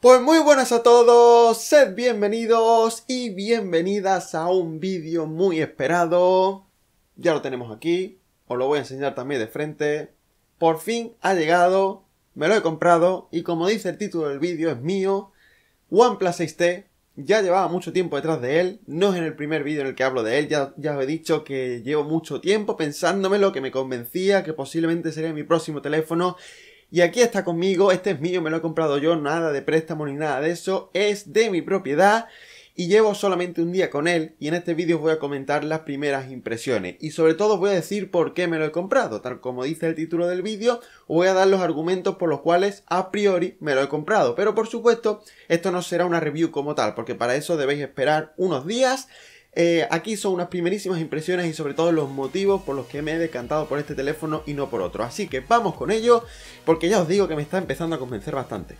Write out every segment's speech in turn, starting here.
Pues muy buenas a todos, sed bienvenidos y bienvenidas a un vídeo muy esperado. Ya lo tenemos aquí, os lo voy a enseñar también de frente. Por fin ha llegado, me lo he comprado y como dice el título del vídeo es mío. OnePlus 6T, ya llevaba mucho tiempo detrás de él, no es en el primer vídeo en el que hablo de él, ya, ya os he dicho que llevo mucho tiempo pensándomelo, que me convencía que posiblemente sería mi próximo teléfono y aquí está conmigo, este es mío, me lo he comprado yo, nada de préstamo ni nada de eso, es de mi propiedad y llevo solamente un día con él y en este vídeo os voy a comentar las primeras impresiones y sobre todo os voy a decir por qué me lo he comprado, tal como dice el título del vídeo, os voy a dar los argumentos por los cuales a priori me lo he comprado, pero por supuesto esto no será una review como tal porque para eso debéis esperar unos días eh, aquí son unas primerísimas impresiones y sobre todo los motivos por los que me he decantado por este teléfono y no por otro. Así que vamos con ello porque ya os digo que me está empezando a convencer bastante.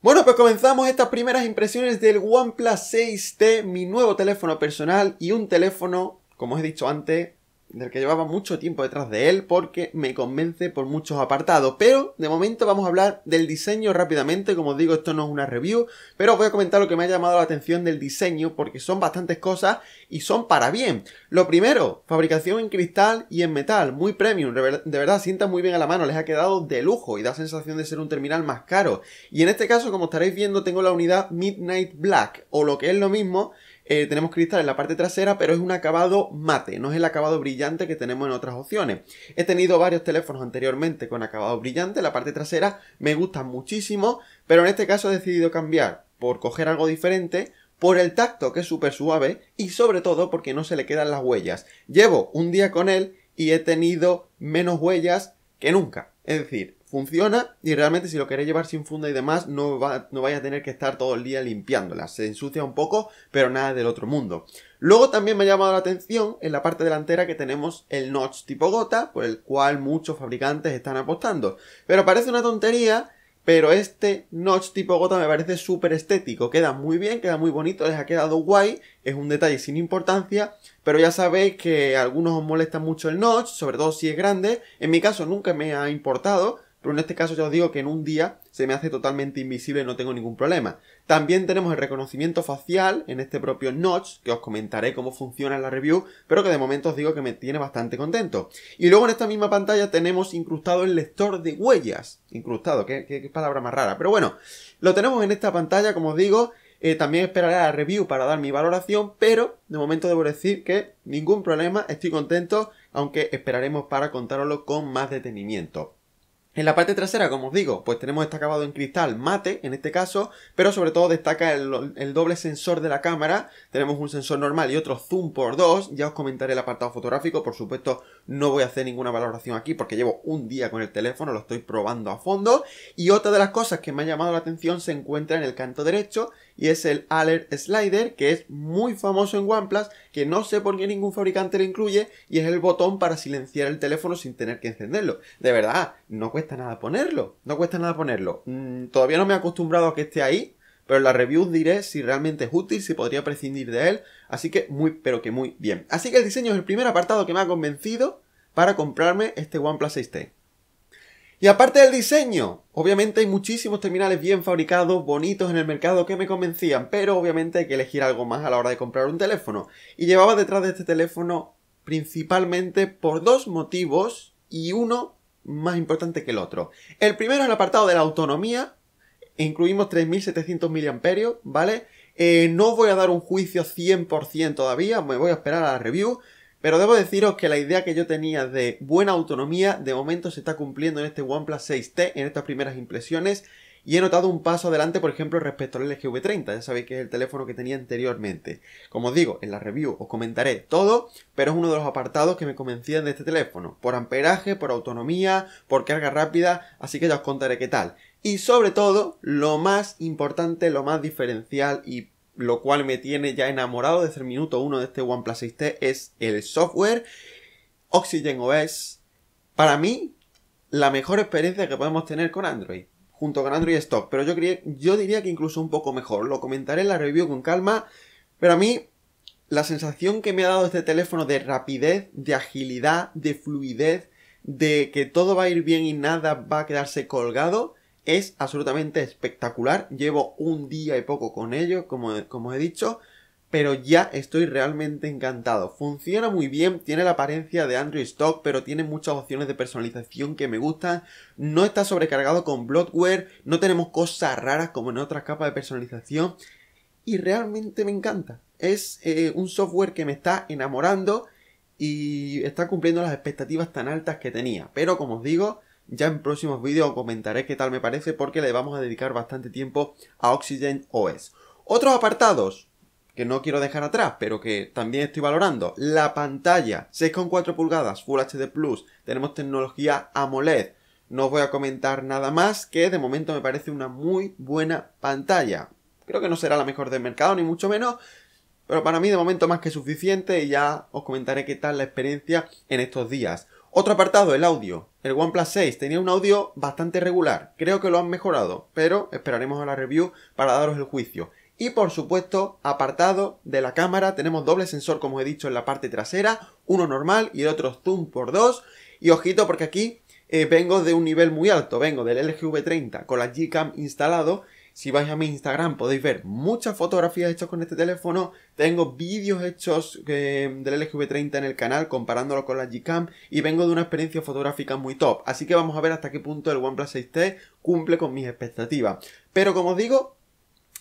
Bueno, pues comenzamos estas primeras impresiones del OnePlus 6T, mi nuevo teléfono personal y un teléfono, como os he dicho antes, del que llevaba mucho tiempo detrás de él porque me convence por muchos apartados. Pero de momento vamos a hablar del diseño rápidamente. Como os digo, esto no es una review, pero os voy a comentar lo que me ha llamado la atención del diseño porque son bastantes cosas y son para bien. Lo primero, fabricación en cristal y en metal, muy premium. De, verdad, sienta muy bien a la mano, les ha quedado de lujo y da sensación de ser un terminal más caro. Y en este caso, como estaréis viendo, tengo la unidad Midnight Black o lo que es lo mismo eh, tenemos cristal en la parte trasera, pero es un acabado mate, no es el acabado brillante que tenemos en otras opciones. He tenido varios teléfonos anteriormente con acabado brillante, la parte trasera me gusta muchísimo, pero en este caso he decidido cambiar por coger algo diferente, por el tacto que es súper suave y sobre todo porque no se le quedan las huellas. Llevo un día con él y he tenido menos huellas que nunca. Es decir, funciona y realmente si lo queréis llevar sin funda y demás, no, va, vais a tener que estar todo el día limpiándola. Se ensucia un poco, pero nada del otro mundo. Luego también me ha llamado la atención en la parte delantera que tenemos el notch tipo gota, por el cual muchos fabricantes están apostando. Pero parece una tontería, pero este notch tipo gota me parece súper estético. Queda muy bien, queda muy bonito, les ha quedado guay. Es un detalle sin importancia, pero ya sabéis que algunos os molesta mucho el notch, sobre todo si es grande. En mi caso nunca me ha importado, pero en este caso ya os digo que en un día se me hace totalmente invisible y no tengo ningún problema. También tenemos el reconocimiento facial en este propio Notch, que os comentaré cómo funciona en la review, pero que de momento os digo que me tiene bastante contento. Y luego en esta misma pantalla tenemos incrustado el lector de huellas. Incrustado, qué, palabra más rara. Pero bueno, lo tenemos en esta pantalla, como os digo, eh, también esperaré a la review para dar mi valoración, pero de momento debo decir que ningún problema, estoy contento, aunque esperaremos para contároslo con más detenimiento. En la parte trasera, como os digo, pues tenemos este acabado en cristal mate, en este caso, pero sobre todo destaca el, doble sensor de la cámara. Tenemos un sensor normal y otro zoom por dos, Ya os comentaré el apartado fotográfico, por supuesto no voy a hacer ninguna valoración aquí porque llevo un día con el teléfono, lo estoy probando a fondo. Y otra de las cosas que me ha llamado la atención se encuentra en el canto derecho y es el Alert Slider, que es muy famoso en OnePlus, que no sé por qué ningún fabricante lo incluye, y es el botón para silenciar el teléfono sin tener que encenderlo. De verdad, no cuesta nada ponerlo. No cuesta nada ponerlo. Mm, todavía no me he acostumbrado a que esté ahí, pero en la review diré si realmente es útil, si podría prescindir de él. Así que muy, pero que muy bien. Así que el diseño es el primer apartado que me ha convencido para comprarme este OnePlus 6T. Y aparte del diseño, obviamente hay muchísimos terminales bien fabricados, bonitos en el mercado que me convencían, pero obviamente hay que elegir algo más a la hora de comprar un teléfono. Y llevaba detrás de este teléfono principalmente por dos motivos y uno más importante que el otro. El primero es el apartado de la autonomía. Incluimos 3.700 mAh ¿vale? Eh, no voy a dar un juicio 100% todavía, me voy a esperar a la review. Pero debo deciros que la idea que yo tenía de buena autonomía de momento se está cumpliendo en este OnePlus 6T, en estas primeras impresiones y he notado un paso adelante, por ejemplo, respecto al LGV30, ya sabéis que es el teléfono que tenía anteriormente. Como os digo, en la review os comentaré todo, pero es uno de los apartados que me convencían de este teléfono, por amperaje, por autonomía, por carga rápida, así que ya os contaré qué tal. Y sobre todo, lo más importante, lo más diferencial y lo cual me tiene ya enamorado desde el minuto 1 de este OnePlus 6T es el software Oxygen OS. Para mí, la mejor experiencia que podemos tener con Android junto con Android Stock, pero yo, diría que incluso un poco mejor. Lo comentaré en la review con calma, pero a mí la sensación que me ha dado este teléfono de rapidez, de agilidad, de fluidez, de que todo va a ir bien y nada va a quedarse colgado, es absolutamente espectacular. Llevo un día y poco con ello, como, como he dicho pero ya estoy realmente encantado. Funciona muy bien, tiene la apariencia de Android Stock, pero tiene muchas opciones de personalización que me gustan. No está sobrecargado con bloatware, no tenemos cosas raras como en otras capas de personalización. Y realmente me encanta. Es eh, un software que me está enamorando y está cumpliendo las expectativas tan altas que tenía. Pero como os digo, ya en próximos vídeos comentaré qué tal me parece porque le vamos a dedicar bastante tiempo a Oxygen OS. Otros apartados, que no quiero dejar atrás, pero que también estoy valorando. La pantalla, 6,4 pulgadas, Full HD Plus, tenemos tecnología AMOLED. No os voy a comentar nada más, que de momento me parece una muy buena pantalla. Creo que no será la mejor del mercado, ni mucho menos, pero para mí de momento más que suficiente y ya os comentaré qué tal la experiencia en estos días. Otro apartado, el audio. El OnePlus 6 tenía un audio bastante regular, creo que lo han mejorado, pero esperaremos a la review para daros el juicio. Y por supuesto, apartado de la cámara, tenemos doble sensor como he dicho en la parte trasera, uno normal y el otro zoom por dos Y ojito porque aquí eh, vengo de un nivel muy alto, vengo del LGV30 con la Gcam instalado. Si vais a mi Instagram podéis ver muchas fotografías hechas con este teléfono. Tengo vídeos hechos eh, del LGV30 en el canal comparándolo con la Gcam y vengo de una experiencia fotográfica muy top. Así que vamos a ver hasta qué punto el OnePlus 6T cumple con mis expectativas. Pero como os digo,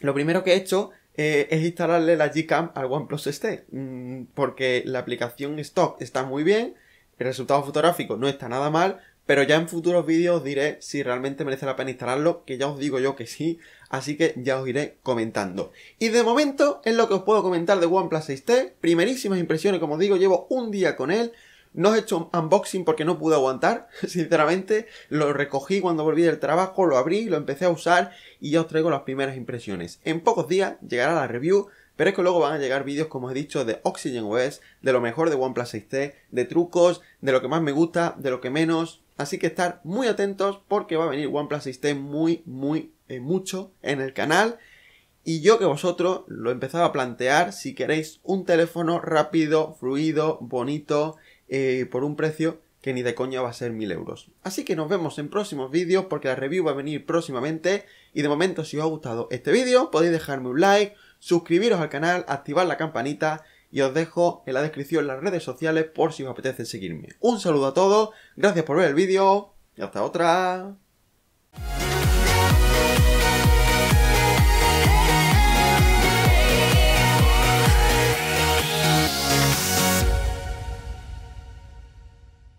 lo primero que he hecho eh, es instalarle la Gcam al OnePlus ST, este, t mm, porque la aplicación Stock está muy bien, el resultado fotográfico no está nada mal, pero ya en futuros vídeos os diré si realmente merece la pena instalarlo, que ya os digo yo que sí, así que ya os iré comentando. Y de momento es lo que os puedo comentar de OnePlus 6T, primerísimas impresiones, como os digo, llevo un día con él, no he hecho un unboxing porque no pude aguantar, sinceramente. Lo recogí cuando volví del trabajo, lo abrí, lo empecé a usar y ya os traigo las primeras impresiones. En pocos días llegará la review, pero es que luego van a llegar vídeos, como he dicho, de Oxygen OS, de lo mejor de OnePlus 6T, de trucos, de lo que más me gusta, de lo que menos. Así que estar muy atentos porque va a venir OnePlus 6T muy, muy, eh, mucho en el canal. Y yo que vosotros lo empezaba a plantear si queréis un teléfono rápido, fluido, bonito, eh, por un precio que ni de coña va a ser 1000 euros. Así que nos vemos en próximos vídeos porque la review va a venir próximamente y de momento si os ha gustado este vídeo podéis dejarme un like, suscribiros al canal, activar la campanita y os dejo en la descripción las redes sociales por si os apetece seguirme. Un saludo a todos, gracias por ver el vídeo y hasta otra.